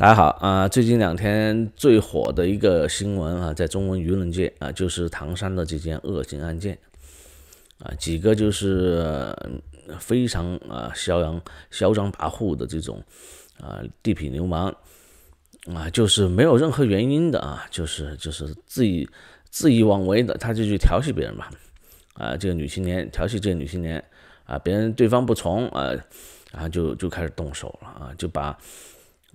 大家好啊！最近两天最火的一个新闻啊，在中文舆论界啊，就是唐山的这件恶性案件啊，几个就是非常啊嚣扬、嚣张跋扈的这种啊地痞流氓啊，就是没有任何原因的啊，就是就是自以自以妄为的，他就去调戏别人嘛啊，这个女青年调戏这个女青年啊，别人对方不从啊，然后就就开始动手了啊，就把。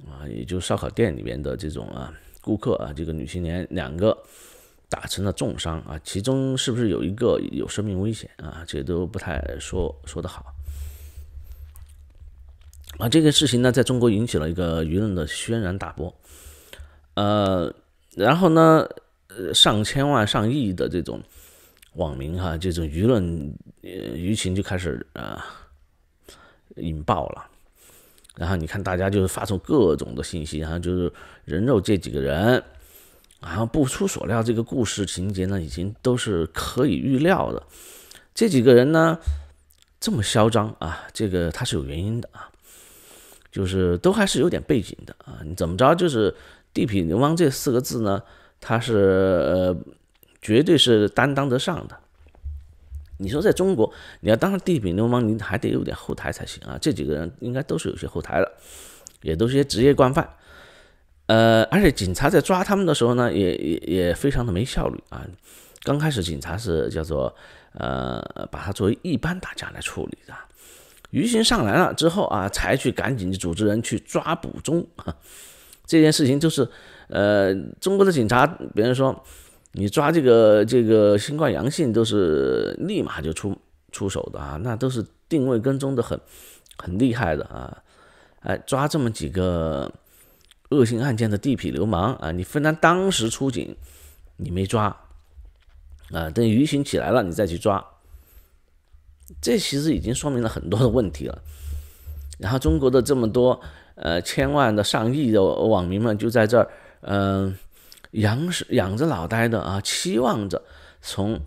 啊，也就烧烤店里面的这种啊，顾客啊，这个女青年两个打成了重伤啊，其中是不是有一个有生命危险啊？这都不太说说得好。啊，这个事情呢，在中国引起了一个舆论的轩然大波，呃，然后呢，上千万、上亿的这种网民哈，这种舆论呃舆情就开始呃引爆了。然后你看，大家就是发出各种的信息，然后就是人肉这几个人，然后不出所料，这个故事情节呢，已经都是可以预料的。这几个人呢，这么嚣张啊，这个他是有原因的啊，就是都还是有点背景的啊。你怎么着，就是地痞流氓这四个字呢，他是呃，绝对是担当得上的。你说在中国，你要当地痞流氓，你还得有点后台才行啊！这几个人应该都是有些后台了，也都是些职业惯犯。呃，而且警察在抓他们的时候呢，也也也非常的没效率啊！刚开始警察是叫做呃，把他作为一般打架来处理的，于心上来了之后啊，才去赶紧组织人去抓捕中。这件事情就是，呃，中国的警察，别人说。你抓这个这个新冠阳性都是立马就出出手的啊，那都是定位跟踪的很很厉害的啊，哎，抓这么几个恶性案件的地痞流氓啊，你分担当时出警你没抓啊，等舆情起来了你再去抓，这其实已经说明了很多的问题了。然后中国的这么多呃千万的上亿的网民们就在这儿，嗯。仰着仰着脑袋的啊，期望着从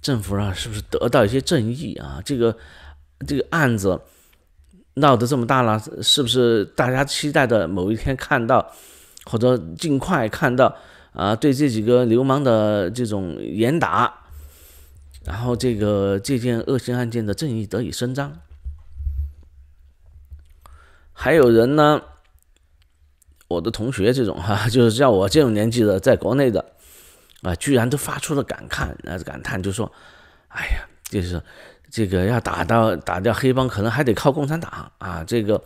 政府啊，是不是得到一些正义啊？这个这个案子闹得这么大了，是不是大家期待的某一天看到，或者尽快看到啊？对这几个流氓的这种严打，然后这个这件恶性案件的正义得以伸张。还有人呢？我的同学这种哈，就是像我这种年纪的，在国内的啊，居然都发出了感叹，啊，感叹就说：“哎呀，就是这个要打到打掉黑帮，可能还得靠共产党啊！这个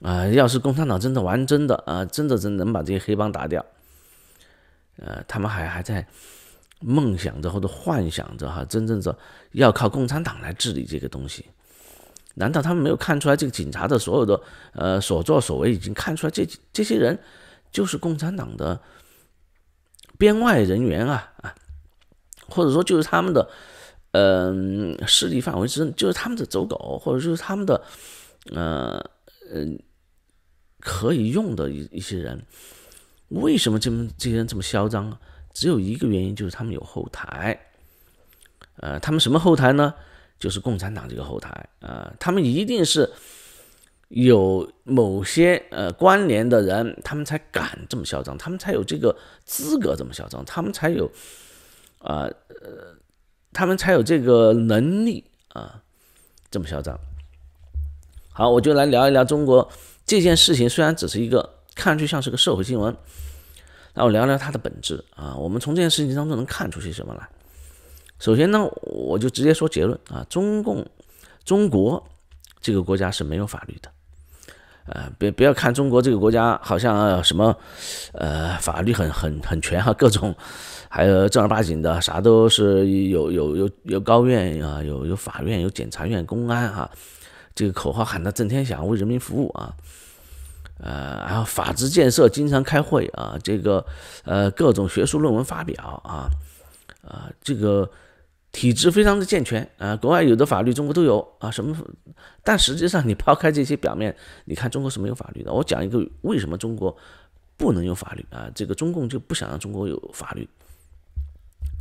啊，要是共产党真的玩真的啊，真的真能把这些黑帮打掉，呃，他们还还在梦想着或者幻想着哈，真正着要靠共产党来治理这个东西。”难道他们没有看出来这个警察的所有的呃所作所为已经看出来这这些人就是共产党的编外人员啊啊，或者说就是他们的嗯势力范围之内就是他们的走狗或者就是他们的呃嗯可以用的一一些人，为什么这么这些人这么嚣张？只有一个原因，就是他们有后台。呃，他们什么后台呢？就是共产党这个后台啊，他们一定是有某些呃关联的人，他们才敢这么嚣张，他们才有这个资格这么嚣张，他们才有啊呃，他们才有这个能力啊这么嚣张。好，我就来聊一聊中国这件事情。虽然只是一个看上去像是个社会新闻，那我聊聊它的本质啊。我们从这件事情当中能看出些什么来？首先呢，我就直接说结论啊，中共中国这个国家是没有法律的，呃，别不要看中国这个国家好像什么，呃，法律很很很全哈，各种还有正儿八经的啥都是有有有有高院啊，有有法院、有检察院、公安哈，这个口号喊得震天响，为人民服务啊，呃，然后法治建设经常开会啊，这个呃各种学术论文发表啊，啊这个。体制非常的健全啊，国外有的法律中国都有啊，什么？但实际上你抛开这些表面，你看中国是没有法律的。我讲一个为什么中国不能有法律啊？这个中共就不想让中国有法律，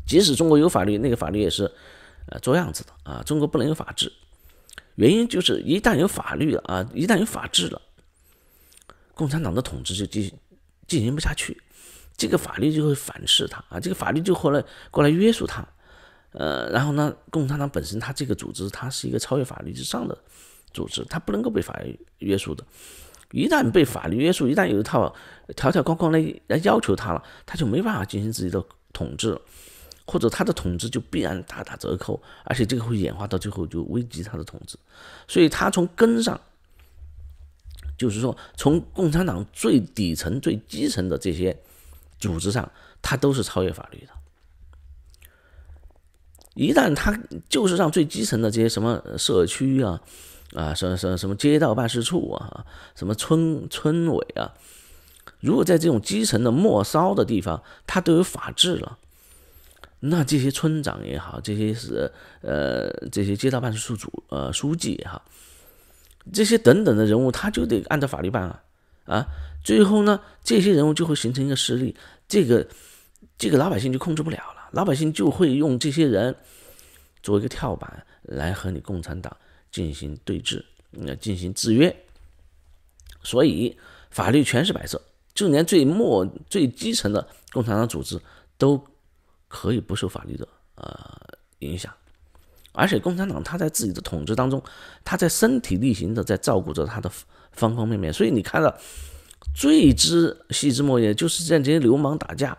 即使中国有法律，那个法律也是呃做样子的啊。中国不能有法治，原因就是一旦有法律了啊，一旦有法治了，共产党的统治就进进行不下去，这个法律就会反噬他啊，这个法律就后来过来约束他。呃，然后呢？共产党本身，它这个组织，它是一个超越法律之上的组织，它不能够被法律约束的。一旦被法律约束，一旦有一套条条框框来来要求它了，它就没办法进行自己的统治，或者它的统治就必然大打折扣，而且这个会演化到最后就危及它的统治。所以，它从根上，就是说，从共产党最底层、最基层的这些组织上，它都是超越法律的。一旦他就是让最基层的这些什么社区啊，啊，什么什么什么街道办事处啊，什么村村委啊，如果在这种基层的末梢的地方，他都有法治了，那这些村长也好，这些是呃这些街道办事处主呃书记也好，这些等等的人物，他就得按照法律办啊啊，最后呢，这些人物就会形成一个势力，这个这个老百姓就控制不了了。老百姓就会用这些人做一个跳板，来和你共产党进行对峙，呃，进行制约。所以法律全是摆设，就连最末最基层的共产党组织，都可以不受法律的呃影响。而且共产党他在自己的统治当中，他在身体力行的在照顾着他的方方面面。所以你看到最之细枝末叶就是这样这些流氓打架。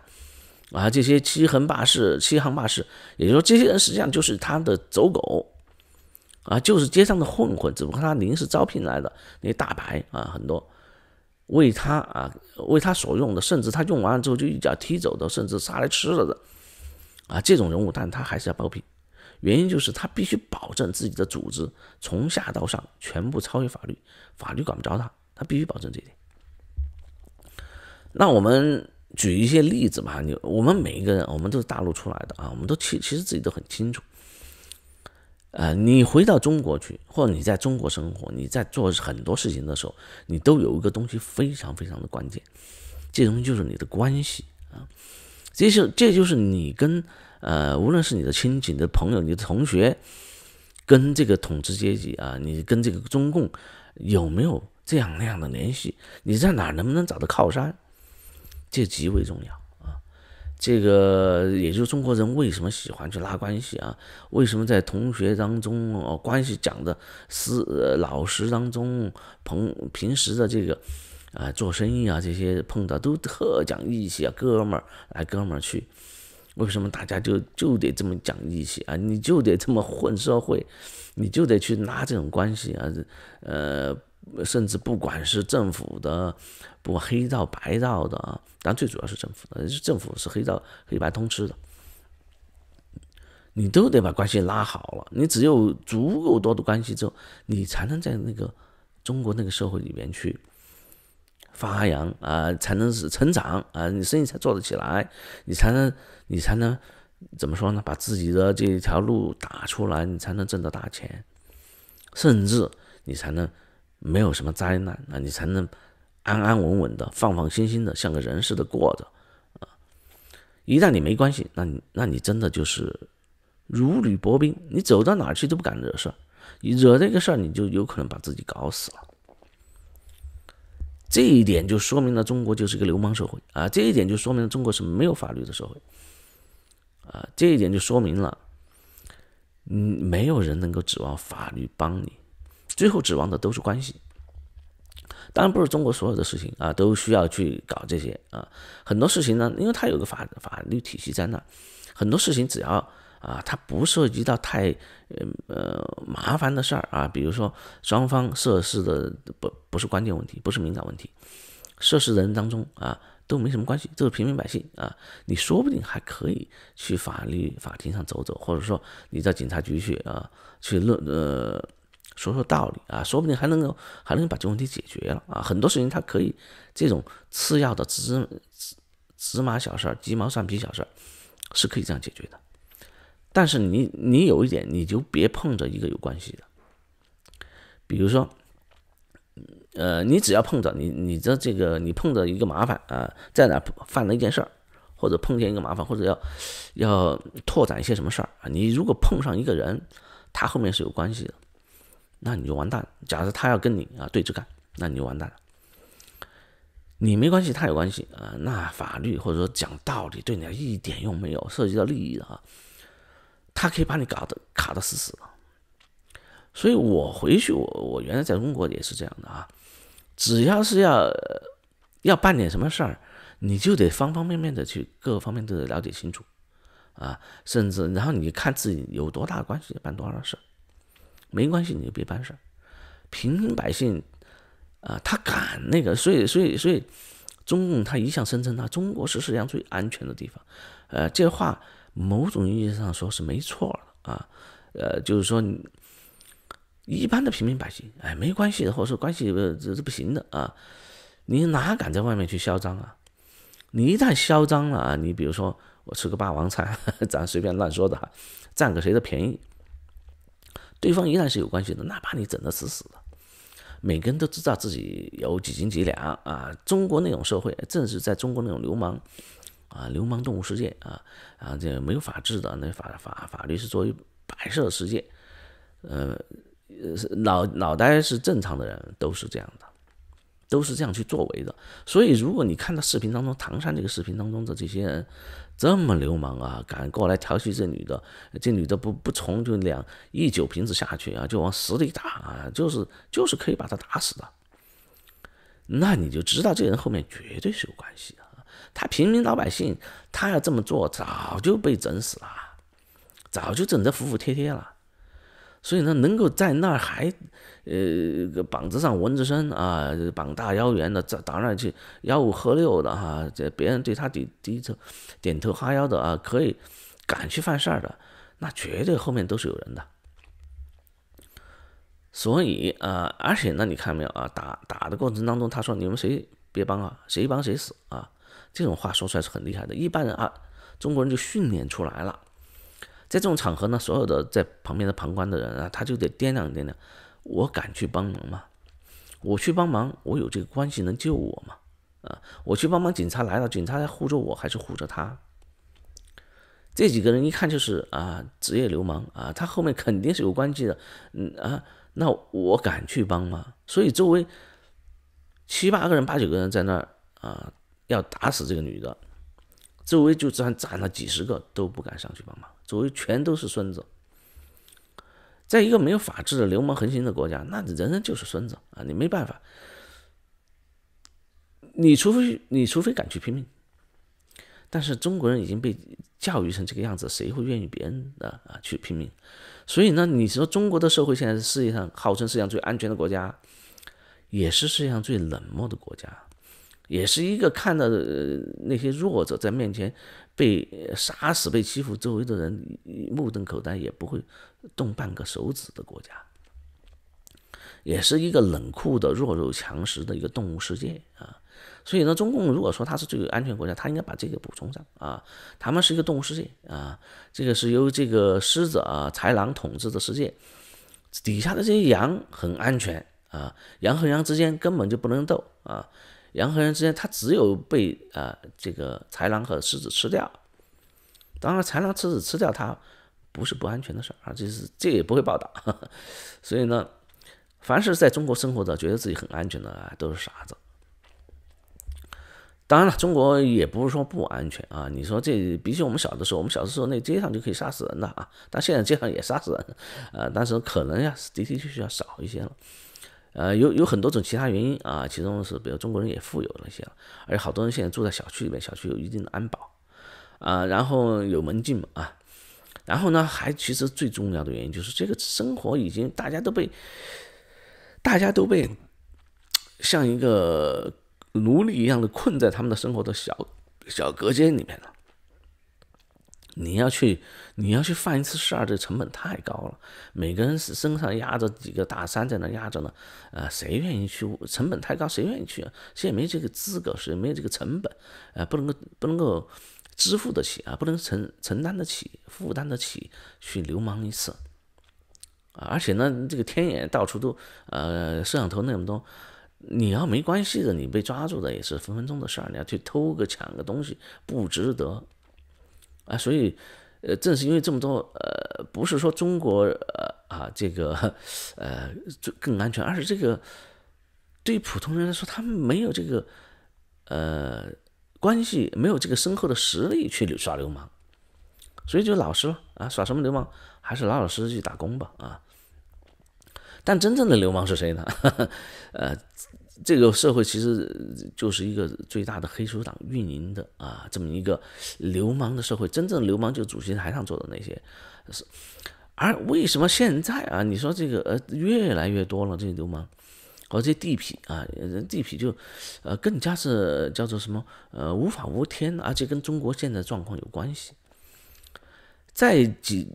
啊，这些欺横霸市、欺行霸市，也就是说，这些人实际上就是他的走狗，啊，就是街上的混混，只不过他临时招聘来的那些大牌啊，很多为他啊为他所用的，甚至他用完了之后就一脚踢走的，甚至杀来吃了的，啊，这种人物，但他还是要包庇，原因就是他必须保证自己的组织从下到上全部超越法律，法律管不着他，他必须保证这点。那我们。举一些例子吧，你我们每一个人，我们都是大陆出来的啊，我们都其其实自己都很清楚。呃，你回到中国去，或者你在中国生活，你在做很多事情的时候，你都有一个东西非常非常的关键，这东西就是你的关系啊。这是这就是你跟呃，无论是你的亲戚、的朋友、你的同学，跟这个统治阶级啊，你跟这个中共有没有这样那样的联系？你在哪能不能找到靠山？这极为重要啊！这个，也就中国人为什么喜欢去拉关系啊？为什么在同学当中哦，关系讲的，是老师当中，朋平时的这个啊，做生意啊这些碰到都特讲义气啊，哥们儿来，哥们儿去。为什么大家就就得这么讲义气啊？你就得这么混社会，你就得去拉这种关系啊？呃。甚至不管是政府的，不黑道白道的啊，当然最主要是政府的，政府是黑道黑白通吃的，你都得把关系拉好了，你只有足够多的关系之后，你才能在那个中国那个社会里面去发扬啊，才能是成长啊，你生意才做得起来，你才能你才能怎么说呢？把自己的这一条路打出来，你才能挣到大钱，甚至你才能。没有什么灾难，那你才能安安稳稳的、放放心心的，像个人似的过着啊。一旦你没关系，那你那你真的就是如履薄冰，你走到哪去都不敢惹事儿，惹这个事儿你就有可能把自己搞死了。这一点就说明了中国就是一个流氓社会啊！这一点就说明了中国是没有法律的社会啊！这一点就说明了，嗯，没有人能够指望法律帮你。最后指望的都是关系，当然不是中国所有的事情啊都需要去搞这些啊，很多事情呢，因为它有个法法律体系在那，很多事情只要啊，它不涉及到太呃麻烦的事儿啊，比如说双方涉事的不不是关键问题，不是敏感问题，涉事人当中啊都没什么关系，都是平民百姓啊，你说不定还可以去法律法庭上走走，或者说你到警察局去啊去论呃。说说道理啊，说不定还能够还能把这问题解决了啊！很多事情他可以，这种次要的芝麻、芝麻小事儿、鸡毛蒜皮小事儿，是可以这样解决的。但是你你有一点，你就别碰着一个有关系的。比如说，呃，你只要碰着你你的这个，你碰着一个麻烦啊，在哪犯了一件事儿，或者碰见一个麻烦，或者要要拓展一些什么事儿啊，你如果碰上一个人，他后面是有关系的。那你就完蛋。假设他要跟你啊对着干，那你就完蛋了。你没关系，他有关系啊。那法律或者说讲道理对你一点用没有，涉及到利益的啊，他可以把你搞得卡得死死。所以我回去，我我原来在中国也是这样的啊。只要是要要办点什么事儿，你就得方方面面的去，各个方面都得了解清楚啊。甚至然后你看自己有多大的关系，办多少事儿。没关系，你就别办事儿。平民百姓啊，他敢那个，所以所以所以，中共他一向声称他中国是世界上最安全的地方，呃，这话某种意义上说是没错啊。呃，就是说，你。一般的平民百姓，哎，没关系的，或者说关系这这不行的啊。你哪敢在外面去嚣张啊？你一旦嚣张了啊，你比如说我吃个霸王餐，咱随便乱说的哈，占个谁的便宜？对方一旦是有关系的，哪怕你整得死死的，每个人都知道自己有几斤几两啊！中国那种社会，正是在中国那种流氓啊、流氓动物世界啊啊，这没有法治的，那法法法律是作为摆设世界。呃，脑脑袋是正常的人都是这样的，都是这样去作为的。所以，如果你看到视频当中唐山这个视频当中的这些人。这么流氓啊！敢过来调戏这女的，这女的不不从，就两一酒瓶子下去啊，就往死里打啊，就是就是可以把他打死的。那你就知道这人后面绝对是有关系的。他平民老百姓，他要这么做早就被整死了，早就整得服服帖帖了。所以呢，能够在那儿还，呃，膀子上纹着身啊，膀大腰圆的，这当那去吆五喝六的哈，这别人对他低低头、点头哈腰的啊，可以敢去犯事儿的，那绝对后面都是有人的。所以啊，而且呢，你看没有啊，打打的过程当中，他说你们谁别帮啊，谁帮谁死啊，这种话说出来是很厉害的。一般人啊，中国人就训练出来了。在这种场合呢，所有的在旁边的旁观的人啊，他就得掂量掂量：我敢去帮忙吗？我去帮忙，我有这个关系能救我吗？啊，我去帮忙，警察来了，警察在护着我，还是护着他？这几个人一看就是啊，职业流氓啊，他后面肯定是有关系的。嗯啊，那我敢去帮吗？所以周围七八个人、八九个人在那儿啊，要打死这个女的，周围就算站了几十个都不敢上去帮忙。周围全都是孙子，在一个没有法治的流氓横行的国家，那你人人就是孙子啊！你没办法，你除非你除非敢去拼命。但是中国人已经被教育成这个样子，谁会愿意别人的啊去拼命？所以呢，你说中国的社会现在是世界上号称世界上最安全的国家，也是世界上最冷漠的国家，也是一个看到的那些弱者在面前。被杀死、被欺负，周围的人目瞪口呆，也不会动半个手指的国家，也是一个冷酷的弱肉强食的一个动物世界啊。所以呢，中共如果说它是最安全国家，它应该把这个补充上啊。他们是一个动物世界啊，这个是由这个狮子啊、豺狼统治的世界，底下的这些羊很安全啊，羊和羊之间根本就不能斗啊。人和人之间，它只有被呃这个豺狼和狮子吃掉。当然，豺狼、狮子吃掉它不是不安全的事儿，啊，且是这也不会报道。所以呢，凡是在中国生活的，觉得自己很安全的，都是傻子。当然了，中国也不是说不安全啊。你说这比起我们小的时候，我们小的时候那街上就可以杀死人了啊。但现在街上也杀死人，呃，但是可能呀，的的确确要少一些了。呃，有有很多种其他原因啊，其中是比如中国人也富有了些而且好多人现在住在小区里面，小区有一定的安保啊，然后有门禁嘛啊，然后呢还其实最重要的原因就是这个生活已经大家都被，大家都被像一个奴隶一样的困在他们的生活的小小隔间里面了。你要去，你要去犯一次事儿，这成本太高了。每个人身上压着几个大山在那压着呢，呃，谁愿意去？成本太高，谁愿意去？啊？谁也没这个资格，谁没有这个成本？呃，不能够不能够支付得起啊，不能承承担得起，负担得起去流氓一次啊！而且呢，这个天眼到处都呃摄像头那么多，你要没关系的，你被抓住的也是分分钟的事儿。你要去偷个抢个东西，不值得。啊，所以，呃，正是因为这么多，呃，不是说中国，呃，啊，这个，呃，更安全，而是这个对普通人来说，他们没有这个，呃，关系，没有这个深厚的实力去耍流氓，所以就老实了啊，耍什么流氓，还是老老实实去打工吧啊。但真正的流氓是谁呢？呃。这个社会其实就是一个最大的黑手党运营的啊，这么一个流氓的社会。真正流氓就主席台上做的那些，是。而为什么现在啊，你说这个呃越来越多了这些流氓，和这些地痞啊，人地痞就，呃更加是叫做什么呃无法无天，而且跟中国现在状况有关系，在几。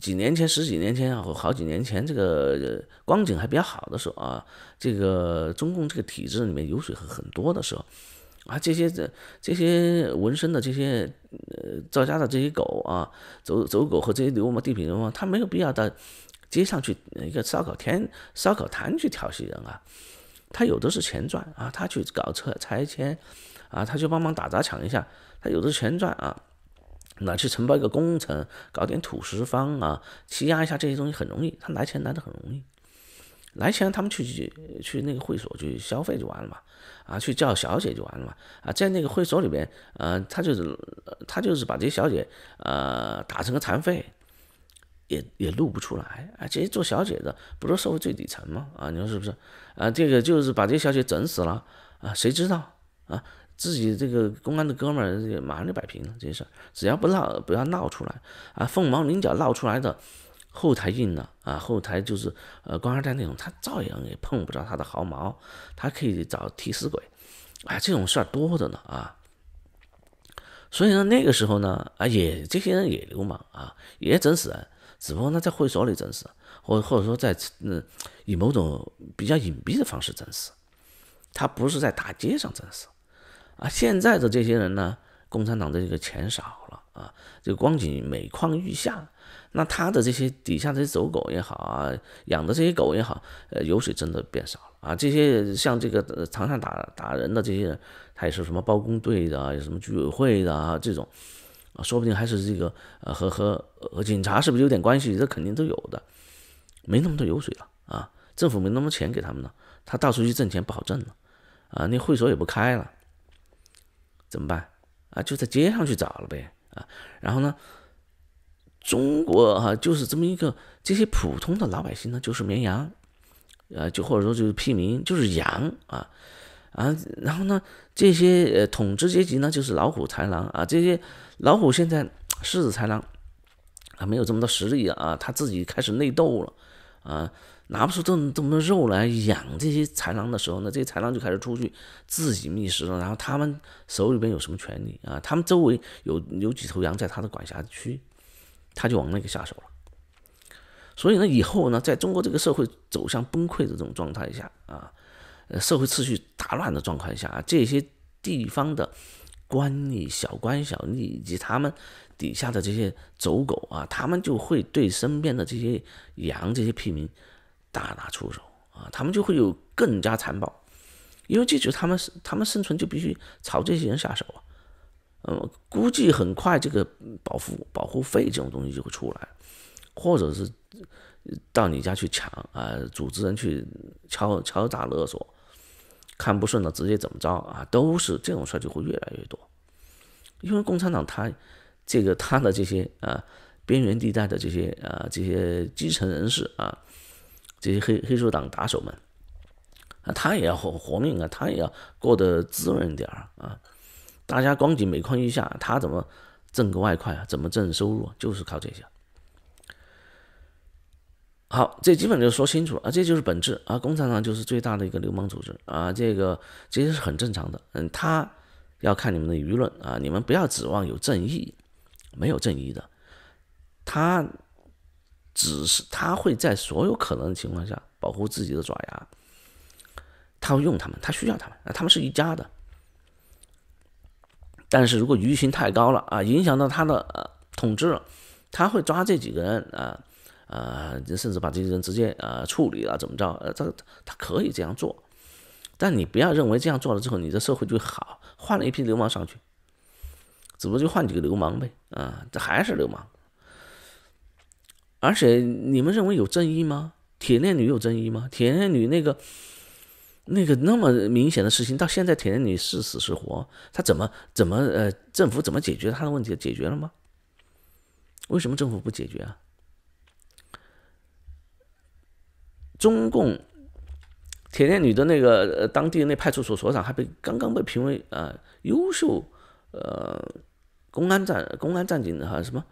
几年前、十几年前或好几年前，这个光景还比较好的时候啊，这个中共这个体制里面油水很多的时候，啊，这些这这些纹身的这些呃造家的这些狗啊，走走狗和这些流氓地痞流氓，他没有必要到街上去一个烧烤天烧烤摊去调戏人啊，他有的是钱赚啊，他去搞拆拆迁啊，他去帮忙打砸抢一下，他有的是钱赚啊。拿去承包一个工程，搞点土石方啊，欺压一下这些东西很容易，他来钱来的很容易，来钱他们去去那个会所去消费就完了嘛，啊，去叫小姐就完了嘛，啊，在那个会所里边，呃，他就是他就是把这些小姐呃打成个残废，也也露不出来，啊，这些做小姐的不都社会最底层吗？啊，你说是不是？啊，这个就是把这些小姐整死了，啊，谁知道啊？自己这个公安的哥们儿，这马上就摆平了这些事儿。只要不闹，不要闹出来啊！凤毛麟角闹出来的，后台硬了啊！后台就是呃官二代那种，他照样也碰不着他的毫毛，他可以找替死鬼。啊，这种事儿多着呢啊！所以呢，那个时候呢，啊也这些人也流氓啊，也整死人，只不过呢，在会所里整死，或或者说在嗯以某种比较隐蔽的方式整死，他不是在大街上整死。啊，现在的这些人呢，共产党的这个钱少了啊，这个光景每况愈下。那他的这些底下这些走狗也好啊，养的这些狗也好，呃，油水真的变少了啊。这些像这个常上打打人的这些人，他也是什么包工队的，什么居委会的啊，这种啊，说不定还是这个呃和和和警察是不是有点关系？这肯定都有的，没那么多油水了啊，政府没那么多钱给他们了，他到处去挣钱不好挣了啊，那会所也不开了。怎么办？啊，就在街上去找了呗，啊，然后呢，中国哈就是这么一个，这些普通的老百姓呢就是绵羊，啊，就或者说就是屁民，就是羊啊，啊，然后呢，这些呃统治阶级呢就是老虎豺狼啊，这些老虎现在狮子豺狼啊没有这么多实力啊，他自己开始内斗了啊。拿不出这么这么多肉来养这些豺狼的时候呢，这些豺狼就开始出去自己觅食了。然后他们手里边有什么权利啊？他们周围有有几头羊在他的管辖区，他就往那个下手了。所以呢，以后呢，在中国这个社会走向崩溃的这种状态下啊，社会秩序大乱的状况下，这些地方的官吏、小官小吏以及他们底下的这些走狗啊，他们就会对身边的这些羊、这些屁民。大打出手啊，他们就会有更加残暴，因为记住他们是他们生存就必须朝这些人下手啊。嗯，估计很快这个保护保护费这种东西就会出来，或者是到你家去抢啊，组织人去敲敲诈勒索，看不顺了直接怎么着啊，都是这种事就会越来越多。因为共产党他这个他的这些啊，边缘地带的这些啊这些基层人士啊。这些黑黑手党打手们，啊，他也要活活命啊，他也要过得滋润点儿啊。大家光景每况愈下，他怎么挣个外快啊？怎么挣收入？就是靠这些。好，这基本就说清楚了啊，这就是本质啊。共产党就是最大的一个流氓组织啊，这个其实是很正常的。嗯，他要看你们的舆论啊，你们不要指望有正义，没有正义的，他。只是他会在所有可能的情况下保护自己的爪牙，他会用他们，他需要他们，啊，他们是一家的。但是如果鱼群太高了啊，影响到他的统治，了，他会抓这几个人啊，呃，甚至把这些人直接呃处理了，怎么着？呃，这他可以这样做，但你不要认为这样做了之后你的社会就好，换了一批流氓上去，只不过就换几个流氓呗，啊，这还是流氓。而且你们认为有正义吗？铁链女有正义吗？铁链女那个、那个那么明显的事情，到现在铁链女是死是活，她怎么怎么呃，政府怎么解决她的问题解决了吗？为什么政府不解决啊？中共铁链女的那个呃当地那派出所所长还被刚刚被评为呃优秀呃公安战公安战警的哈什么？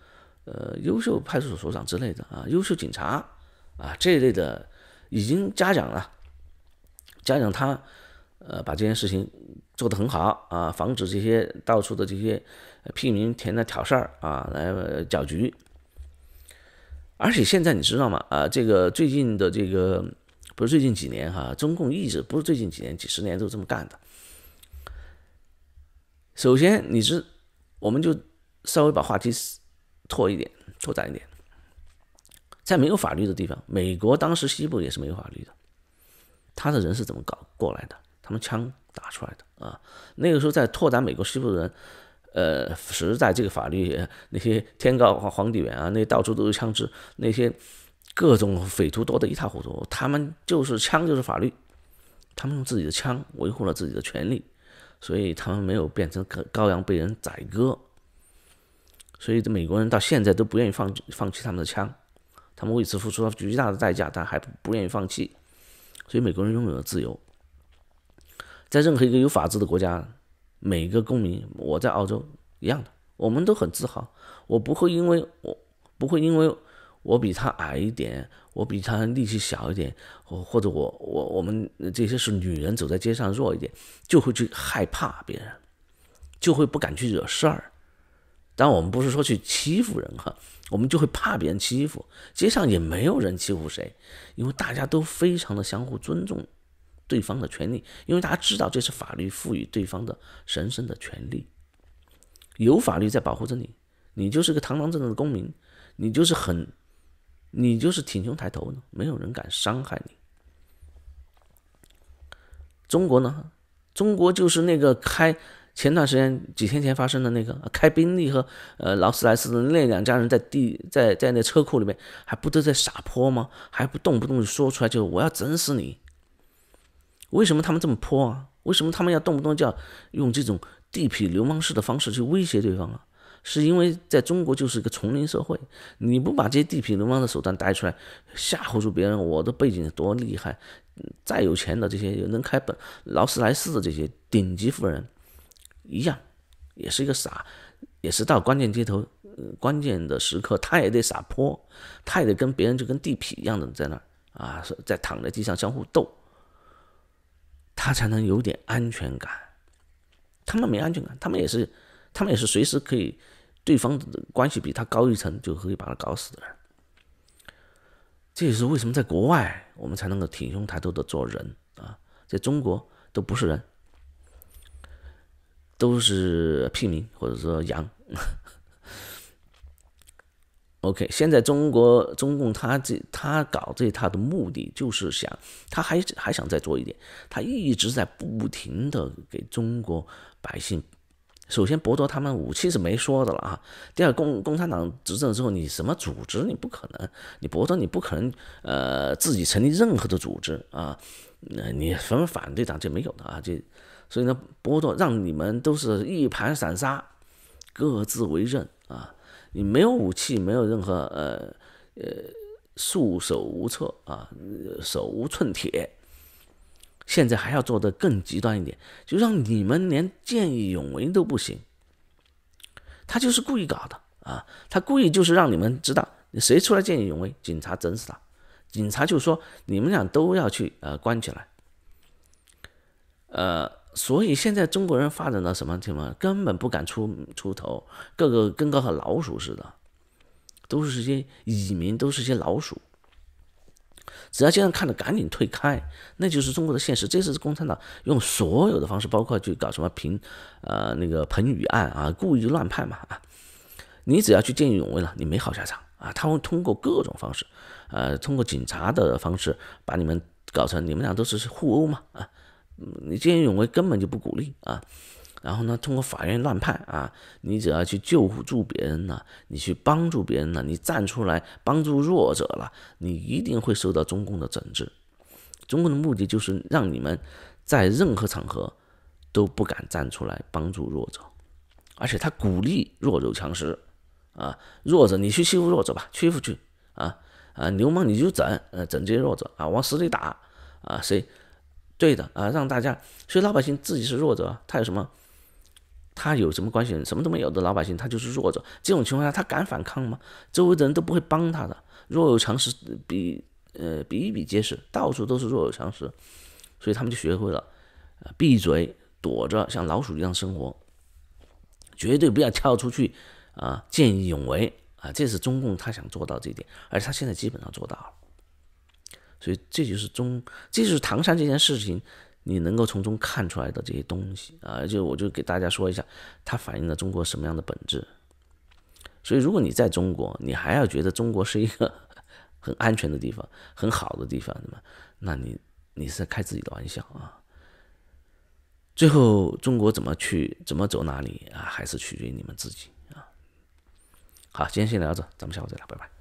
呃，优秀派出所所长之类的啊，优秀警察啊这一类的，已经嘉奖了，嘉奖他，呃，把这件事情做得很好啊，防止这些到处的这些屁民填的挑事儿啊，来搅局。而且现在你知道吗？啊，这个最近的这个不是最近几年哈，中共一直不是最近几年几十年都这么干的。首先，你是我们就稍微把话题。拓一点，拓展一点，在没有法律的地方，美国当时西部也是没有法律的。他的人是怎么搞过来的？他们枪打出来的啊！那个时候在拓展美国西部的人，呃，实在这个法律那些天高皇帝远啊，那到处都是枪支，那些各种匪徒多得一塌糊涂。他们就是枪就是法律，他们用自己的枪维护了自己的权利，所以他们没有变成羔羊被人宰割。所以美国人到现在都不愿意放放弃他们的枪，他们为此付出了巨大的代价，但还不不愿意放弃。所以美国人拥有了自由。在任何一个有法治的国家，每一个公民，我在澳洲一样的，我们都很自豪。我不会因为我不会因为我比他矮一点，我比他力气小一点，或或者我我我们这些是女人走在街上弱一点，就会去害怕别人，就会不敢去惹事儿。但我们不是说去欺负人哈，我们就会怕别人欺负。街上也没有人欺负谁，因为大家都非常的相互尊重对方的权利，因为大家知道这是法律赋予对方的神圣的权利，有法律在保护着你，你就是个堂堂正正的公民，你就是很，你就是挺胸抬头呢，没有人敢伤害你。中国呢，中国就是那个开。前段时间几天前发生的那个开宾利和呃劳斯莱斯的那两家人在地在在那车库里面还不都在撒泼吗？还不动不动就说出来就我要整死你？为什么他们这么泼啊？为什么他们要动不动就要用这种地痞流氓式的方式去威胁对方啊？是因为在中国就是一个丛林社会，你不把这些地痞流氓的手段带出来吓唬住别人，我的背景多厉害，再有钱的这些能开本劳斯莱斯的这些顶级富人。一样，也是一个傻，也是到关键街头、关键的时刻，他也得撒泼，他也得跟别人就跟地痞一样的在那儿啊，在躺在地上相互斗，他才能有点安全感。他们没安全感，他们也是，他们也是随时可以对方关系比他高一层就可以把他搞死的人。这也是为什么在国外我们才能够挺胸抬头的做人啊，在中国都不是人。都是屁民或者说羊。OK，现在中国中共他这他搞这套的目的就是想，他还还想再做一点，他一直在不停的给中国百姓，首先剥夺他们武器是没说的了啊。第二，共共产党执政之后，你什么组织你不可能，你剥夺你不可能呃自己成立任何的组织啊，那你什么反对党就没有的啊这。所以呢，剥夺让你们都是一盘散沙，各自为政啊！你没有武器，没有任何呃呃束手无策啊，手无寸铁。现在还要做的更极端一点，就让你们连见义勇为都不行。他就是故意搞的啊！他故意就是让你们知道，谁出来见义勇为，警察整死他。警察就说你们俩都要去呃关起来，呃。所以现在中国人发展到什么情况？根本不敢出出头，个个跟个老鼠似的，都是些蚁民，都是些老鼠。只要街上看着，赶紧退开，那就是中国的现实。这是共产党用所有的方式，包括去搞什么平，呃，那个彭宇案啊，故意乱判嘛啊。你只要去见义勇为了，你没好下场啊。他会通过各种方式，呃，通过警察的方式把你们搞成你们俩都是互殴嘛啊。你见义勇为根本就不鼓励啊，然后呢，通过法院乱判啊，你只要去救助别人呢，你去帮助别人呢，你站出来帮助弱者了，你一定会受到中共的整治。中共的目的就是让你们在任何场合都不敢站出来帮助弱者，而且他鼓励弱肉强食啊，弱者你去欺负弱者吧，欺负去啊啊，流氓你就整，呃，整这些弱者啊，往死里打啊谁。对的啊，让大家，所以老百姓自己是弱者，他有什么，他有什么关系什么都没有的老百姓，他就是弱者。这种情况下，他敢反抗吗？周围的人都不会帮他的。弱肉强食，比呃比比皆是，到处都是弱肉强食，所以他们就学会了，闭嘴，躲着，像老鼠一样生活，绝对不要跳出去啊见义勇为啊，这是中共他想做到这一点，而他现在基本上做到了。所以这就是中，这就是唐山这件事情，你能够从中看出来的这些东西啊，就我就给大家说一下，它反映了中国什么样的本质。所以如果你在中国，你还要觉得中国是一个 很安全的地方、很好的地方，那么那你你是在开自己的玩笑啊。最后，中国怎么去，怎么走哪里啊，还是取决于你们自己啊。好，今天先聊到这，咱们下午再聊，拜拜。